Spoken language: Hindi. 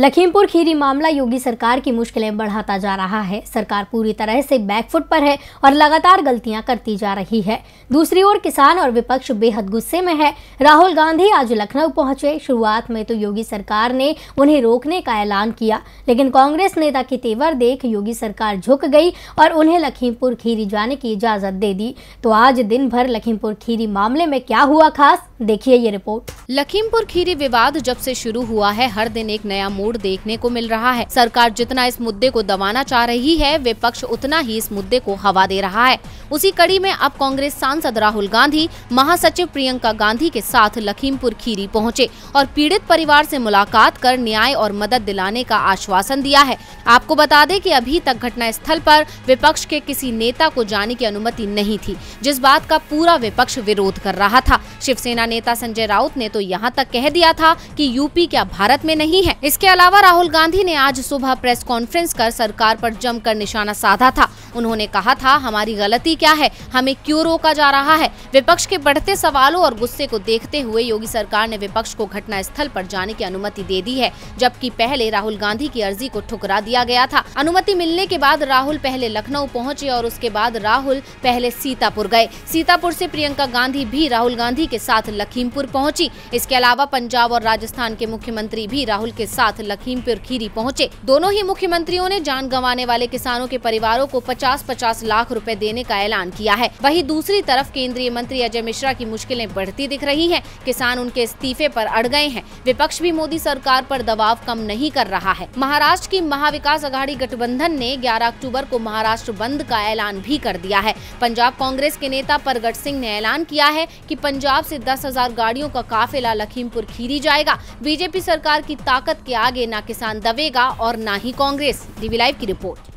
लखीमपुर खीरी मामला योगी सरकार की मुश्किलें बढ़ाता जा रहा है सरकार पूरी तरह से बैकफुट पर है और लगातार गलतियां करती जा रही है दूसरी ओर किसान और विपक्ष बेहद गुस्से में है राहुल गांधी आज लखनऊ पहुंचे शुरुआत में तो योगी सरकार ने उन्हें रोकने का ऐलान किया लेकिन कांग्रेस नेता की तेवर देख योगी सरकार झुक गई और उन्हें लखीमपुर खीरी जाने की इजाज़त दे दी तो आज दिन भर लखीमपुर खीरी मामले में क्या हुआ खास देखिए ये रिपोर्ट लखीमपुर खीरी विवाद जब से शुरू हुआ है हर दिन एक नया मोड़ देखने को मिल रहा है सरकार जितना इस मुद्दे को दबाना चाह रही है विपक्ष उतना ही इस मुद्दे को हवा दे रहा है उसी कड़ी में अब कांग्रेस सांसद राहुल गांधी महासचिव प्रियंका गांधी के साथ लखीमपुर खीरी पहुंचे और पीड़ित परिवार से मुलाकात कर न्याय और मदद दिलाने का आश्वासन दिया है आपको बता दे की अभी तक घटना स्थल आरोप विपक्ष के किसी नेता को जाने की अनुमति नहीं थी जिस बात का पूरा विपक्ष विरोध कर रहा था शिवसेना नेता संजय राउत ने तो यहाँ तक कह दिया था कि यूपी क्या भारत में नहीं है इसके अलावा राहुल गांधी ने आज सुबह प्रेस कॉन्फ्रेंस कर सरकार पर जमकर निशाना साधा था उन्होंने कहा था हमारी गलती क्या है हमें क्यों रोका जा रहा है विपक्ष के बढ़ते सवालों और गुस्से को देखते हुए योगी सरकार ने विपक्ष को घटना स्थल आरोप जाने की अनुमति दे दी है जबकि पहले राहुल गांधी की अर्जी को ठुकरा दिया गया था अनुमति मिलने के बाद राहुल पहले लखनऊ पहुँचे और उसके बाद राहुल पहले सीतापुर गए सीतापुर ऐसी प्रियंका गांधी भी राहुल गांधी के साथ लखीमपुर पहुँची इसके अलावा पंजाब और राजस्थान के मुख्यमंत्री भी राहुल के साथ लखीमपुर खीरी पहुंचे दोनों ही मुख्यमंत्रियों ने जान गंवाने वाले किसानों के परिवारों को पचास 50-50 लाख रुपए देने का ऐलान किया है वहीं दूसरी तरफ केंद्रीय मंत्री अजय मिश्रा की मुश्किलें बढ़ती दिख रही हैं किसान उनके इस्तीफे पर अड़ गए हैं विपक्ष भी मोदी सरकार पर दबाव कम नहीं कर रहा है महाराष्ट्र की महाविकास अघाड़ी गठबंधन ने ग्यारह अक्टूबर को महाराष्ट्र बंद का ऐलान भी कर दिया है पंजाब कांग्रेस के नेता परगट सिंह ने ऐलान किया है की पंजाब ऐसी दस गाड़ियों का काफिला लखीमपुर खीरी जाएगा बीजेपी सरकार की ताकत के आगे न किसान दबेगा और न ही कांग्रेस डीवी लाइव की रिपोर्ट